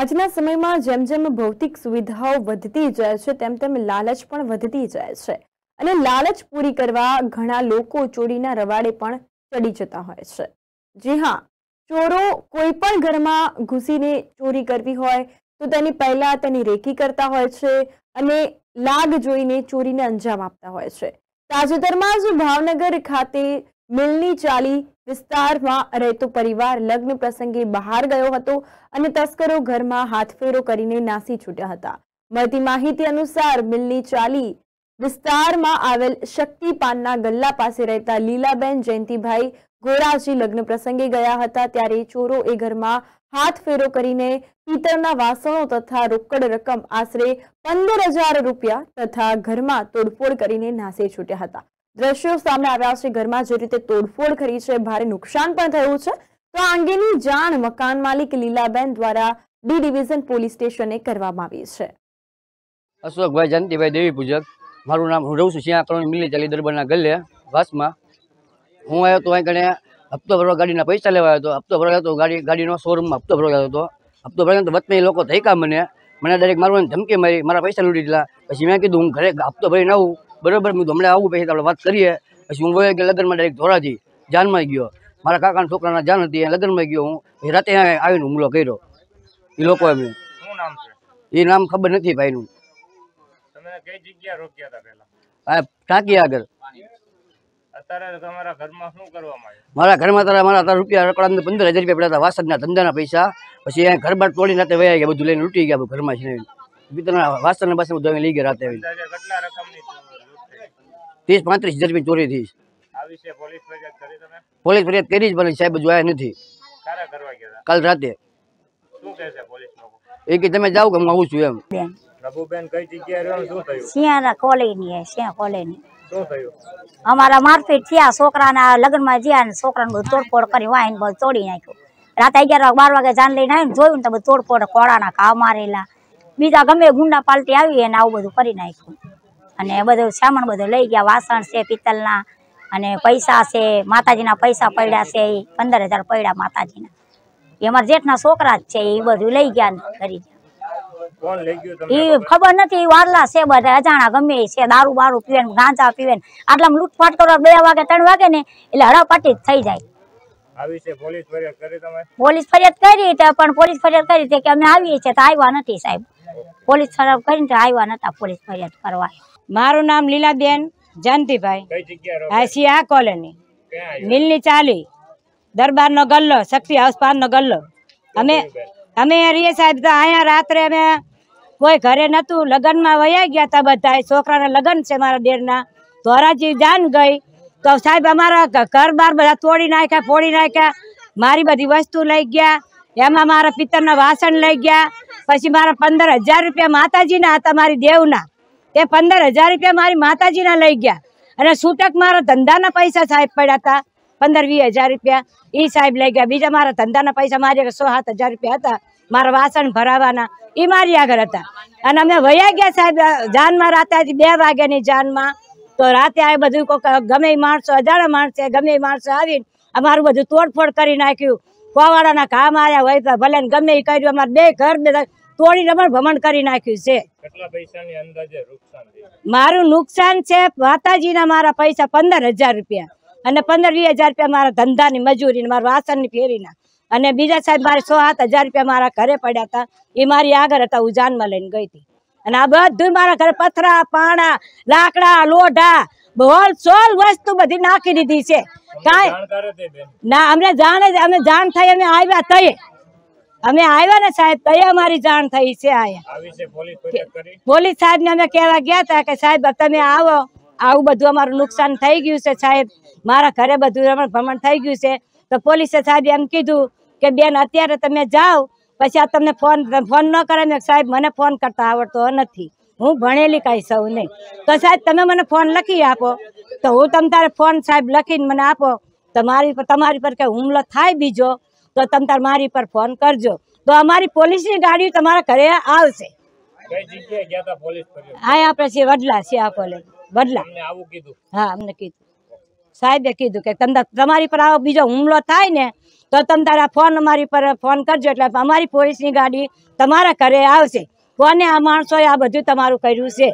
આજના સમયમાં જેમ જેમ ભૌતિક સુવિધાઓ વધતી જાય છે તેમ તેમ લાલચ પણ વધતી જાય છે અને લાલચ પૂરી કરવા ઘણા લોકો ચોરીના રવાડે પણ ચડી જતા હોય છે જી હા ચોરો કોઈ પણ ઘરમાં ઘૂસીને ચોરી કરવી હોય તો તેની પહેલા તેની રેકી કરતા હોય છે અને લાગ જોઈને ચોરીને અંજામ આપતા હોય છે તાજેતરમાં જ ભાવનગર ખાતે મિલની ચાલી વિસ્તારમાં રહેતો પરિવાર લગ્ન પ્રસંગે બહાર ગયો હતો અને તસ્કરો ઘરમાં હાથફેરો કરીને નાસી છૂટ્યા હતા મળતી માહિતી અનુસાર મિલની ચાલી વિસ્તારમાં આવેલ શક્તિપાનના ગલ્લા પાસે રહેતા લીલાબેન જયંતિભાઈ ગોરાજી લગ્ન પ્રસંગે ગયા હતા ત્યારે ચોરો એ ઘરમાં હાથ ફેરો કરીને પિત્તળના વાસણો તથા રોકડ રકમ આશરે પંદર રૂપિયા તથા ઘરમાં તોડફોડ કરીને નાસે છૂટ્યા હતા દ્રશ્યો સામે આવ્યા છે ઘરમાં જે રીતે તોડફોડ કરી છે ભારે નુકસાન પણ થયું છે તો આ અંગેની જાણ મકાન માલિક લીલાબેન દ્વારા ડી ડિવિઝન પોલીસ સ્ટેશને કરવામાં આવી છે અશોકભાઈ જયંતિભાઈ દેવી પૂજક મારું નામ હું રહું છું શ્યા કરોની મિલી ચાલી દરબારના ગલ્લે વાસમાં હું આવ્યો તો અહીં હપ્તો ભરવા ગાડીના પૈસા લેવા આવ્યો હતો હપ્તો ભરવા હતો ગાડી ગાડીનો શોરૂમમાં હપ્તો ભરવા હતો હપ્તો ભરવા તો વચમાં એ લોકો ધૈકા મને મને ડાયરેક્ટ મારું ધમકી મારી મારા પૈસા લૂટી દીધા પછી મેં કીધું હું ઘરે હપ્તો ભરીને આવું બરોબર હું હમણાં આવું પછી આપણે વાત કરીએ પછી હું વયો ગયો લગ્નમાં ડાયરેક્ટ ધોરાજી જાનમાં ગયો મારા કાકાના છોકરાના જાન હતી એ લગ્નમાં ગયો હું રાતે આવીને હુમલો કર્યો એ લોકો એમને એ નામ ખબર નથી ભાઈનું ટાંકી આગળ મારા ઘરમાં તારા મારા રૂપિયા રકડા પંદર હજાર રૂપિયા પડ્યા હતા વાસણના ધંધાના પૈસા પછી અહીંયા ઘર બાર તોડી નાતે વયા ગયા બધું લઈને લૂંટી ગયા ઘરમાં છે વાસણના પાસે બધું લઈ ગયા રાતે ત્રીસ પાંત્રીસ હજાર રૂપિયા ચોરી થઈ પોલીસ ફરિયાદ કરી જ પણ સાહેબ જોયા નથી કાલ રાતે એ કે તમે જાઓ કે હું આવું છું એમ સિંહ કોલેની અમારા મારપીટ થયા છોકરાના લગ્નમાં ગયા અને છોકરાને બધું તોડફોડ કરી વાહીને બધું તોડી નાખ્યું રાતે અગિયાર બાર વાગે જાન લઈને આવીને જોયું ને તો બધું તોડફોડ કોળાના મારેલા બીજા ગમે ગુંડા પાલટી આવી અને આવું બધું કરી નાખ્યું અને બધું સામાન બધું લઈ ગયા વાસણ છે પિત્તલના અને પૈસા છે માતાજીના પૈસા પડ્યા છે એ પંદર હજાર પડ્યા માતાજીના એ જેઠના છોકરા જ છે એ બધું લઈ ગયા કરી એ ખબર નથી વારલા છે બધા અજાણા ગમે છે દારૂ બારૂ પીવે ને ગાંજા પીવે ને આટલા લૂંટફાટ કરવા બે વાગે ત્રણ વાગે ને એટલે હડાપાટી જ થઈ જાય પોલીસ ફરિયાદ કરી પણ પોલીસ ફરિયાદ કરી કે અમે આવીએ છીએ તો આવ્યા નથી સાહેબ પોલીસ ફરિયાદ કરીને આવ્યા નતા પોલીસ ફરિયાદ કરવા મારું નામ લીલાબેન જયંતિભાઈ આ કોલોની મિલની ચાલી દરબારનો ગલ્લો શક્તિ હાઉસ પારનો ગલ્લો અમે અમે રીએ સાહેબ તો અહીંયા રાત્રે અમે કોઈ ઘરે નહોતું લગ્નમાં વયા ગયા હતા બધા છોકરાના લગ્ન છે મારા દેરના તો હરાજી જાન ગઈ તો સાહેબ અમારા ઘર બાર બધા તોડી નાખ્યા ફોડી નાખ્યા મારી બધી વસ્તુ લઈ ગયા એમાં મારા પિત્તરના વાસણ લઈ ગયા પછી મારા પંદર હજાર રૂપિયા માતાજીના હતા મારી દેવના તે પંદર હજાર રૂપિયા મારી માતાજીના લઈ ગયા અને છૂટક મારા ધંધાના પૈસા સાહેબ પડ્યા હતા પંદર વીસ હજાર રૂપિયા એ સાહેબ લઈ ગયા બીજા મારા ધંધાના પૈસા મારી સો સાત હજાર રૂપિયા હતા મારા વાસણ ભરાવાના એ મારી આગળ હતા અને અમે વયા ગયા સાહેબ જાનમાં રાતે બે વાગ્યાની જાનમાં તો રાતે આ બધું કોક ગમે માણસો અજાણા માણસે ગમે માણસો આવીને અમારું બધું તોડફોડ કરી નાખ્યું કોવાડાના કામ આવ્યા હોય ભલે ગમે એ કર્યું અમારે બે ઘર તોડી ડબલ ભમણ કરી નાખ્યું છે મારું નુકસાન છે માતાજીના મારા પૈસા પંદર રૂપિયા અને પંદર વીસ રૂપિયા મારા ધંધાની મજૂરી મારા વાસણની ફેરીના અને બીજા સાહેબ મારે સો સાત હજાર રૂપિયા મારા ઘરે પડ્યા હતા એ મારી આગળ હતા હું જાનમાં લઈને ગઈ હતી અને આ બધું મારા ઘરે પથરા પાણા લાકડા લોઢા બોલ સોલ વસ્તુ બધી નાખી દીધી છે કાંઈ ના અમને જાણે અમે જાણ થઈ અમે આવ્યા તઈએ અમે આવ્યા ને સાહેબ તઈ અમારી જાણ થઈ છે આયા પોલીસ સાહેબ ને અમે કહેવા ગયા હતા કે સાહેબ તમે આવો આવું બધું અમારું નુકસાન થઈ ગયું છે સાહેબ મારા ઘરે બધું રમણ ભમણ થઈ ગયું છે તો પોલીસે સાહેબ એમ કીધું કે બેન અત્યારે તમે જાઓ પછી આ તમને ફોન ફોન ન કરે ને સાહેબ મને ફોન કરતા આવડતો નથી હું ભણેલી કઈ સૌ નહીં તો સાહેબ તમે મને ફોન લખી આપો તો હું તમ તારે ફોન સાહેબ લખીને મને આપો તમારી તમારી પર કે હુમલો થાય બીજો તો તમે તાર મારી પર ફોન કરજો તો અમારી પોલીસની ગાડી તમારા ઘરે આવશે હા આપણે છે વડલા છે આ કોલેજ વડલા હા અમને સાહેબે કીધું કે તમને તમારી પર આવો બીજો હુમલો થાય ને તો તમે તારા ફોન અમારી પર ફોન કરજો એટલે અમારી પોલીસની ગાડી તમારા ઘરે આવશે કોને આ માણસોએ આ બધું તમારું કર્યું છે